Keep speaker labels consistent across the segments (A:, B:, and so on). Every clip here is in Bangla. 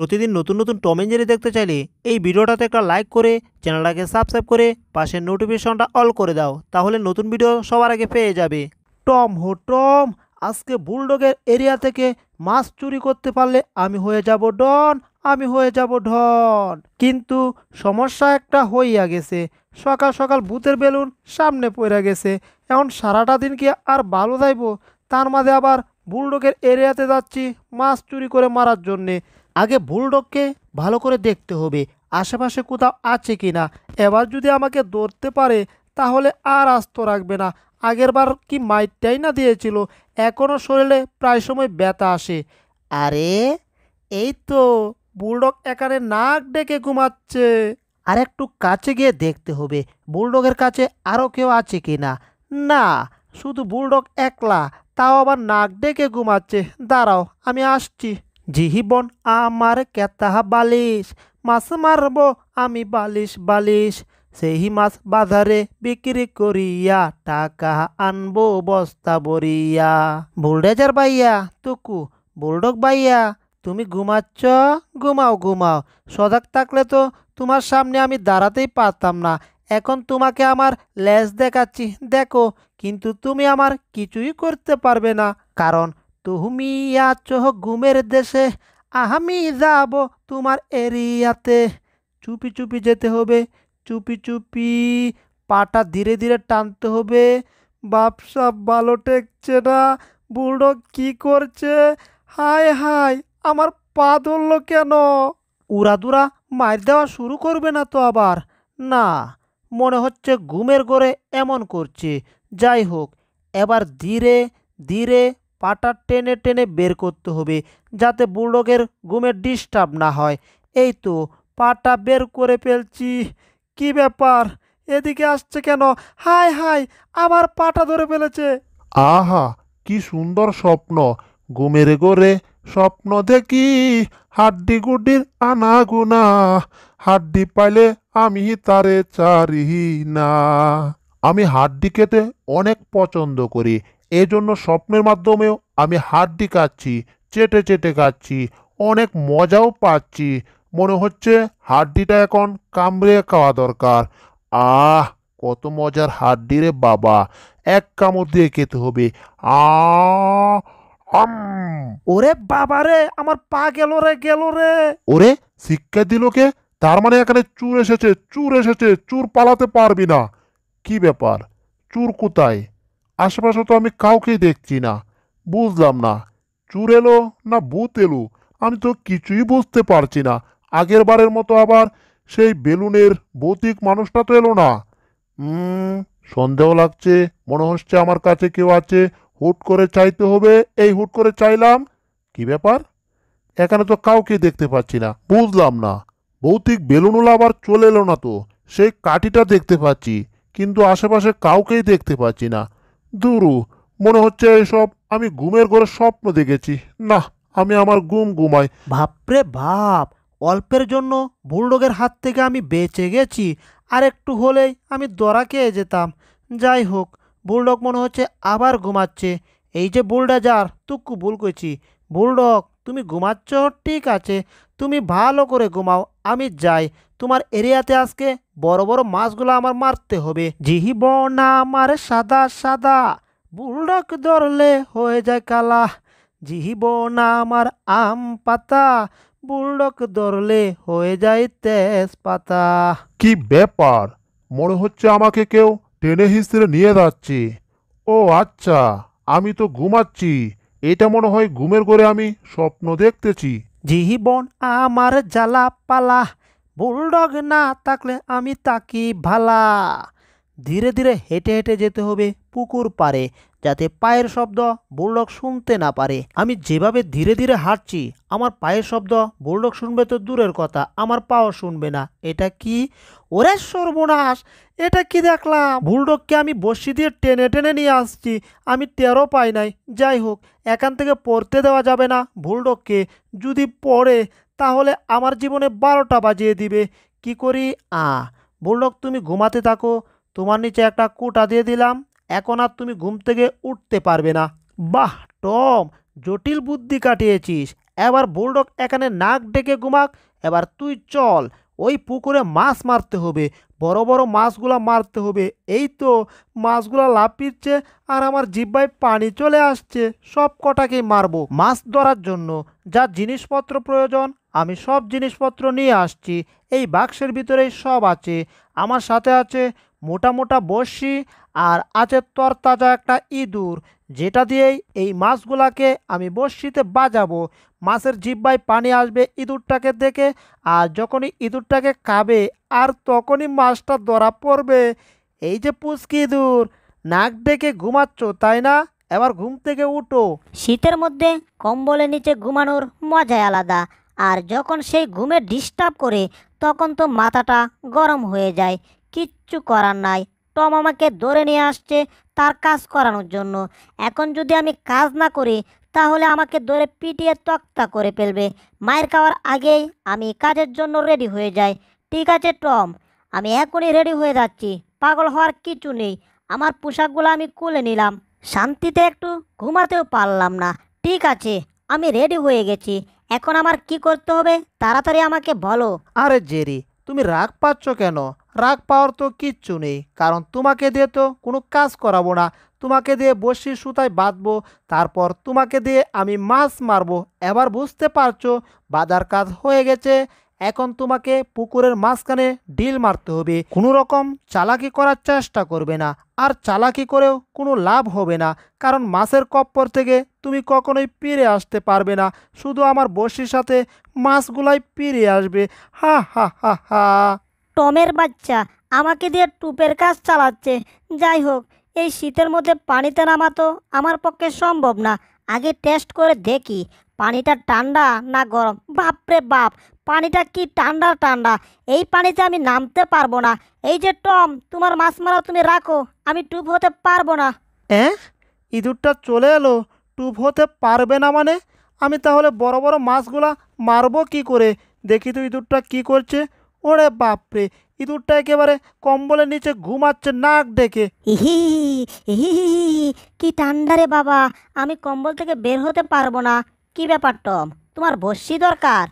A: প্রতিদিন নতুন নতুন টম এঞ্জেরি দেখতে চাইলে এই ভিডিওটাতে একটা লাইক করে চ্যানেলটাকে সাবস্ক্রাইব করে পাশের নোটিফিকেশনটা অল করে দাও তাহলে নতুন ভিডিও সবার আগে পেয়ে যাবে টম হো টম আজকে বুলডগের এরিয়া থেকে মাছ চুরি করতে পারলে আমি হয়ে যাব ডন আমি হয়ে যাব ঢন কিন্তু সমস্যা একটা হইয়া গেছে সকাল সকাল ভূতের বেলুন সামনে পড়ে গেছে এখন সারাটা দিন কি আর ভালো যাইব তার মাঝে আবার বুলডগের এরিয়াতে যাচ্ছি মাছ চুরি করে মারার জন্যে আগে বুলডগকে ভালো করে দেখতে হবে আশেপাশে কোথাও আছে কি না এবার যদি আমাকে ধরতে পারে তাহলে আর আস্ত রাখবে না আগের বার কি মাইটাই না দিয়েছিল এখনও শরীরে প্রায় সময় ব্যথা আসে আরে এই তো বুলডগ এখানে নাক ডেকে ঘুমাচ্ছে আর একটু কাছে গিয়ে দেখতে হবে বুলডগের কাছে আরও কেউ আছে কি না না শুধু বুলডগ একলা তাও আবার নাক ডেকে ঘুমাচ্ছে দাঁড়াও আমি আসছি জিহিবন আমার কেতাহ বালিশ মাছ মারব আমি বালিশ বালিশ সেই মাছ বাজারে বিক্রি করিয়া টাকা আনব বস্তা বরিয়া বুলডেজার ভাইয়া তুকু বুলডক ভাইয়া তুমি ঘুমাচ্ছ ঘুমাও ঘুমাও সজাগ থাকলে তো তোমার সামনে আমি দাঁড়াতেই পারতাম না এখন তোমাকে আমার লেজ দেখাচ্ছি দেখো কিন্তু তুমি আমার কিছুই করতে পারবে না কারণ তুমি আছো ঘুমের দেশে আমি যাব তোমার এরিয়াতে চুপি চুপি যেতে হবে চুপি চুপি পাটা ধীরে ধীরে টানতে হবে বাপসা ভালো টেকছে না বুড়ো কি করছে হায় হায় আমার পা ধরল কেন উড়াদুরা মার দেওয়া শুরু করবে না তো আবার না মনে হচ্ছে ঘুমের ঘরে এমন করছে যাই হোক এবার ধীরে ধীরে পাটা টেনে টেনে বের করতে হবে যাতে বুলডগের ঘুমে ডিস্টার্ব না হয় এই তো পাটা বের করে ফেলছি কি ব্যাপার এদিকে আসছে কেন হাই হাই আমার পাটা ধরে ফেলেছে
B: আহা কি সুন্দর স্বপ্ন ঘুমের গোরে স্বপ্ন দেখি হাড্ডি গুড্ডির আনাগুনা হাড্ডি পাইলে আমি তারে চারি না আমি হাড্ডি খেতে অনেক পছন্দ করি এই জন্য স্বপ্নের মাধ্যমেও আমি হাড্ডি কাচ্ছি চেটে চেটে কাচ্ছি অনেক মজাও পাচ্ছি মনে হচ্ছে হাড্ডিটা এখন কামড়ে খাওয়া দরকার আহ কত মজার হাড্ডি রে বাবা এক কামড় দিয়ে খেতে হবে আম ওরে
A: বাবা রে আমার পা গেল রে গেল রে
B: ওরে শিক্ষা দিল কে তার মানে এখানে চুর এসেছে চুর এসেছে চুর পালাতে পারবি না কি ব্যাপার চুর কোথায় আশেপাশে তো আমি কাউকেই দেখছি না বুঝলাম না চুর এলো না ভূত এলো আমি তো কিছুই বুঝতে পারছি না আগের বারের মতো আবার সেই বেলুনের ভৌতিক মানুষটা তো এলো না সন্দেহ লাগছে মনে হচ্ছে আমার কাছে কেউ আছে হুট করে চাইতে হবে এই হুট করে চাইলাম কি ব্যাপার এখানে তো কাউকে দেখতে পাচ্ছি না বুঝলাম না ভৌতিক বেলুনওয়ালা আবার চলে এলো না তো সেই কাঠিটা দেখতে পাচ্ছি কিন্তু আশেপাশে কাউকেই দেখতে পাচ্ছি না দুরু মনে হচ্ছে এসব
A: আমি ঘুমের ঘরে স্বপ্ন দেখেছি না আমি আমার ঘুম ঘুমাই বাপরে বাপ অল্পের জন্য বুলডগের হাত থেকে আমি বেঁচে গেছি আর একটু হলেই আমি দরা খেয়ে যেতাম যাই হোক বুলডগ মনে হচ্ছে আবার ঘুমাচ্ছে এই যে যার তুকু ভুল করছি বুলডগ তুমি ঘুমাচ্ছ ঠিক আছে তুমি ভালো করে ঘুমাও আমি যাই তোমার এরিয়াতে আজকে বড় বড় মাছগুলো আমার মারতে হবে জিহি বনা আমার সাদা সাদা বুলডক ধরলে হয়ে যায় কালা জিহি বনা আমার আম পাতা বুলডক ধরলে হয়ে যায় তেজ পাতা
B: কি ব্যাপার মনে হচ্ছে আমাকে কেউ টেনে হিস্ত্রে নিয়ে যাচ্ছে ও আচ্ছা আমি তো
A: ঘুমাচ্ছি এটা মনে হয় ঘুমের করে আমি স্বপ্ন দেখতেছি বন আমার জ্বালা পালা বুলডগ না থাকলে আমি তাকি ভালা ধীরে ধীরে হেঁটে হেঁটে যেতে হবে পুকুর পারে যাতে পায়ের শব্দ বুলডগ শুনতে না পারে আমি যেভাবে ধীরে ধীরে হাঁটছি আমার পায়ের শব্দ বুলডগ শুনবে তো দূরের কথা আমার পাও শুনবে না এটা কি ওরে সর্বনাশ এটা কি দেখলাম বুলডগকে আমি বসি দিয়ে টেনে টেনে নিয়ে আসছি আমি টেরও পাই নাই যাই হোক এখান থেকে পড়তে দেওয়া যাবে না বুলডগকে যদি পড়ে তাহলে আমার জীবনে বারোটা বাজিয়ে দিবে কি করি আ বললক তুমি ঘুমাতে থাকো তোমার নিচে একটা কুটা দিয়ে দিলাম এখন আর তুমি ঘুম থেকে উঠতে পারবে না বাহ টম জটিল বুদ্ধি কাটিয়েছিস এবার বুলডগ এখানে নাক ডেকে ঘুমাক এবার তুই চল ওই পুকুরে মাছ মারতে হবে বড় বড় মাছগুলো মারতে হবে এই তো মাছগুলো পিচ্ছে আর আমার জিব্বায় পানি চলে আসছে সব কটাকেই মারবো মাছ ধরার জন্য যা জিনিসপত্র প্রয়োজন আমি সব জিনিসপত্র নিয়ে আসছি এই বাক্সের ভিতরেই সব আছে আমার সাথে আছে মোটা মোটা বড়শি আর আছে তরতাজা একটা ইঁদুর যেটা দিয়েই এই মাছগুলাকে আমি বড়শিতে বাজাবো মাছের জিব্বায় পানি আসবে ইঁদুরটাকে দেখে আর যখনই ইঁদুরটাকে খাবে আর তখনই মাছটা ধরা পড়বে
C: এই যে পুচকি ইঁদুর নাক ডেকে ঘুমাচ্ছ তাই না এবার ঘুম থেকে উঠো শীতের মধ্যে কম্বলের নিচে ঘুমানোর মজাই আলাদা আর যখন সেই ঘুমে ডিস্টার্ব করে তখন তো মাথাটা গরম হয়ে যায় কিচ্ছু করার নাই টম আমাকে ধরে নিয়ে আসছে তার কাজ করানোর জন্য এখন যদি আমি কাজ না করি তাহলে আমাকে ধরে পিটিয়ে তক্তা করে ফেলবে মায়ের খাওয়ার আগেই আমি কাজের জন্য রেডি হয়ে যাই ঠিক আছে টম আমি এখনই রেডি হয়ে যাচ্ছি পাগল হওয়ার কিছু নেই আমার পোশাকগুলো আমি কুলে নিলাম শান্তিতে একটু ঘুমাতেও পারলাম না ঠিক আছে আমি রেডি হয়ে গেছি এখন আমার কি করতে হবে তাড়াতাড়ি আমাকে বলো আরে জেরি তুমি রাগ পাচ্ছ কেন রাগ পাওয়ার তো কিচ্ছু
A: নেই কারণ তোমাকে দিয়ে তো কোনো কাজ করাবো না তোমাকে দিয়ে বসি সুতায় বাঁধবো তারপর তোমাকে দিয়ে আমি মাছ মারবো এবার বুঝতে পারছো বাজার কাজ হয়ে গেছে এখন তোমাকে পুকুরের মাঝখানে ডিল মারতে হবে কোনো রকম চালাকি করার চেষ্টা করবে না আর চালাকি করেও কোনো লাভ হবে না কারণ মাছের কপ্পর থেকে তুমি কখনোই পেরে আসতে পারবে না শুধু আমার বসির সাথে মাছগুলাই
C: পেরে আসবে হা হা হা হা টমের বাচ্চা আমাকে দিয়ে টুপের কাজ চালাচ্ছে যাই হোক এই শীতের মধ্যে পানিতে নামা তো আমার পক্ষে সম্ভব না আগে টেস্ট করে দেখি পানিটা ঠান্ডা না গরম বাপরে বাপ পানিটা কি ঠান্ডা ঠান্ডা এই পানিতে আমি নামতে পারবো না এই যে টম তোমার মাছ মারা তুমি রাখো আমি টুপ হতে পারবো না হ্যাঁ ইঁদুরটা চলে এলো
A: টুপ হতে পারবে না মানে আমি তাহলে বড় বড় মাছগুলা মারবো কি করে দেখি তো ইঁদুরটা কি করছে ওরে বাপরে ইঁদুরটা একেবারে কম্বলের নিচে
C: ঘুমাচ্ছে নাক ডেকে ইহি কি ঠান্ডা রে বাবা আমি কম্বল থেকে বের হতে পারবো না কি ব্যাপার টম তোমার বসি দরকার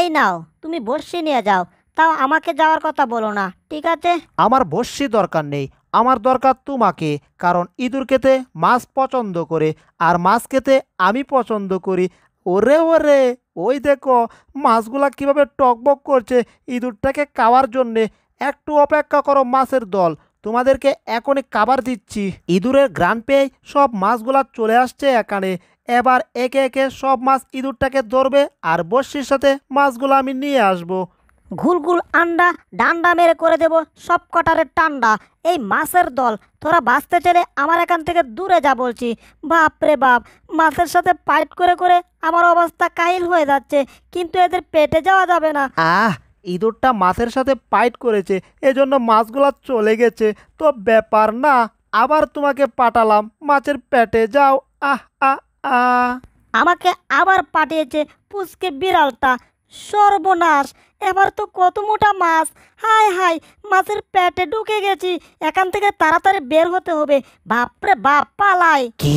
C: এই নাও তুমি বর্ষি নিয়ে যাও তাও আমাকে যাওয়ার কথা বলো না ঠিক আছে
A: আমার বর্ষি দরকার নেই আমার দরকার তোমাকে কারণ ইঁদুর খেতে মাছ পছন্দ করে আর মাছ খেতে আমি পছন্দ করি ওরে ওরে ওই দেখো মাছগুলা কিভাবে টকবক করছে ইঁদুরটাকে কাওয়ার জন্যে একটু অপেক্ষা করো মাছের দল তোমাদেরকে এখনই খাবার দিচ্ছি ইঁদুরের গ্রান পেয়ে সব মাছগুলা চলে আসছে এখানে এবার একে একে সব মাছ ইঁদুরটাকে ধরবে আর বর্ষির সাথে মাছগুলো আমি
C: নিয়ে আসব। ঘুলগুল আন্ডা ডান্ডা মেরে করে দেব সব কটারে টান্ডা এই মাছের দল তোরা বাঁচতে চলে আমার এখান থেকে দূরে যা বলছি বাপ রে বাপ মাছের সাথে পাইট করে করে আমার অবস্থা কাহিল হয়ে যাচ্ছে কিন্তু এদের পেটে যাওয়া যাবে না আহ
A: ইঁদুরটা মাছের সাথে পাইট করেছে এজন্য মাছগুলো চলে গেছে তো ব্যাপার না আবার তোমাকে পাঠালাম মাছের পেটে যাও আহ
C: আহ আমাকে আবার পাঠিয়েছে পুচকে বিড়ালটা সর্বনাশ এবার তো কত মোটা মাছ হাই হাই মাছের পেটে ঢুকে গেছি এখান থেকে তাড়াতাড়ি বের হতে হবে বাপরে বাপ পালাই
A: কি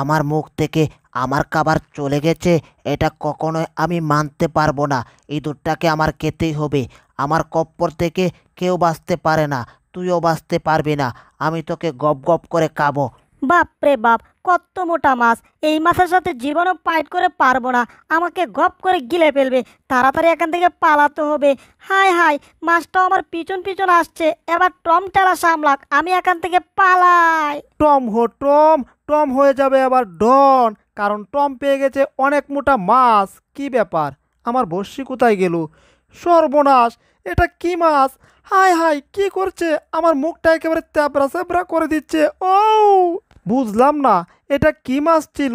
A: আমার মুখ থেকে আমার খাবার চলে গেছে এটা কখনোই আমি মানতে পারবো না ইঁদুরটাকে আমার খেতেই হবে আমার কপ্পর থেকে কেউ বাঁচতে পারে না তুইও বাঁচতে পারবি না আমি তোকে গপ গপ করে খাবো
C: বাপরে বাপ কত মোটা মাছ এই মাছের সাথে জীবনও পাইট করে পারবো না আমাকে গপ করে গিলে ফেলবে তাড়াতাড়ি এখান থেকে পালাতে হবে হাই হাই মাছটাও আমার পিছন পিছন আসছে এবার টম টেলা সামলাক আমি এখান থেকে পালাই
A: টম হো টম টম হয়ে যাবে আবার ডন কারণ টম পেয়ে গেছে অনেক মোটা মাছ কি ব্যাপার আমার বর্ষি কোথায় গেল সর্বনাশ এটা কি মাছ হাই হাই কি করছে আমার মুখটা একেবারে ত্যাপরা স্যাপরা করে দিচ্ছে ও বুঝলাম না এটা কি মাছ ছিল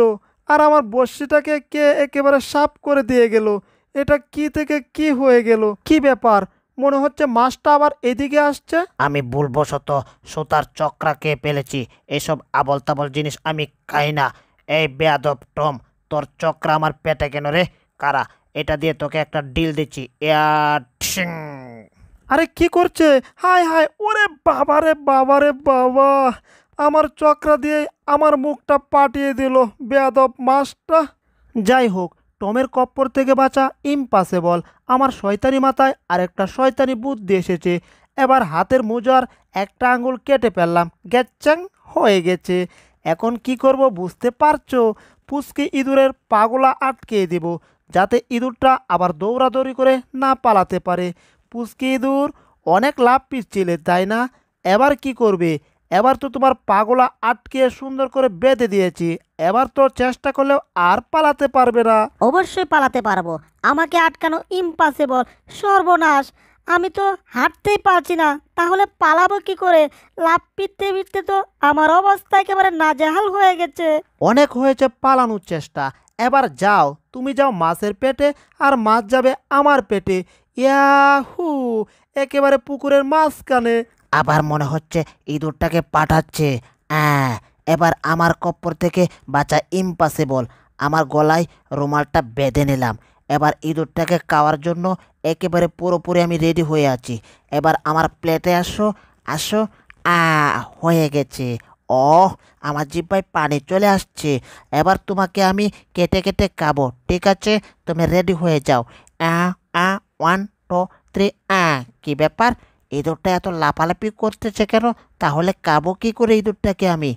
A: আর আমার বর্ষিটাকে কে একেবারে সাপ করে দিয়ে গেল এটা কি থেকে কি হয়ে গেল কি ব্যাপার মনে হচ্ছে মাছটা আবার এদিকে আসছে আমি ভুলবশত সুতার চক্রা কে ফেলেছি এসব আবল তাবল জিনিস আমি খাই না এই বেয়াদব টম তোর চক্রা আমার পেটে কেন রে কারা এটা দিয়ে তোকে একটা ডিল দিচ্ছি আরে কি করছে হায় হায় ওরে বাবারে বাবারে বাবা আমার চক্রা দিয়ে আমার মুখটা পাঠিয়ে দিল বেয়াদব মাসটা যাই হোক টমের কপ্পর থেকে বাঁচা ইম্পাসেবল আমার শয়তানি মাথায় আরেকটা শয়তানি বুদ্ধি এসেছে এবার হাতের মোজার একটা আঙুল কেটে ফেললাম গ্যাচ্যাং হয়ে গেছে এখন কি করব বুঝতে পারছো পুচকে ইঁদুরের পাগলা আটকে দেব যাতে ইঁদুরটা আবার দৌড়াদৌড়ি করে না পালাতে পারে পুচকে ইঁদুর অনেক লাভ পিছিলে তাই না এবার কি করবে এবার তো তোমার পাগলা আটকে সুন্দর করে বেঁধে দিয়েছি এবার তো
C: চেষ্টা করলেও আর পালাতে পারবে না অবশ্যই পালাতে পারবো আমাকে আটকানো ইম্পসিবল সর্বনাশ আমি তো হাঁটতেই পারছি না তাহলে পালাবো কি করে লাভ পিটতে পিটতে তো আমার অবস্থা একেবারে নাজেহাল হয়ে গেছে
A: অনেক হয়েছে পালানোর চেষ্টা এবার যাও তুমি যাও মাছের পেটে আর মাছ যাবে আমার পেটে ইয়াহু একেবারে পুকুরের মাঝখানে আবার মনে হচ্ছে ইঁদুরটাকে পাঠাচ্ছে হ্যাঁ এবার আমার কপ্পর থেকে বাঁচা ইম্পসিবল আমার গলায় রুমালটা বেঁধে নিলাম এবার ইঁদুরটাকে খাওয়ার জন্য একেবারে পুরোপুরি আমি রেডি হয়ে আছি এবার আমার প্লেটে আসো আসো আ হয়ে গেছে ও আমার জিব্বায় পানি চলে আসছে এবার তোমাকে আমি কেটে কেটে খাবো ঠিক আছে তুমি রেডি হয়ে যাও আ আ ওয়ান টু থ্রি আ কী ব্যাপার ইঁদুরটা এত লাফালাফি করতেছে কেন তাহলে কাবো কী করে ইঁদুরটাকে আমি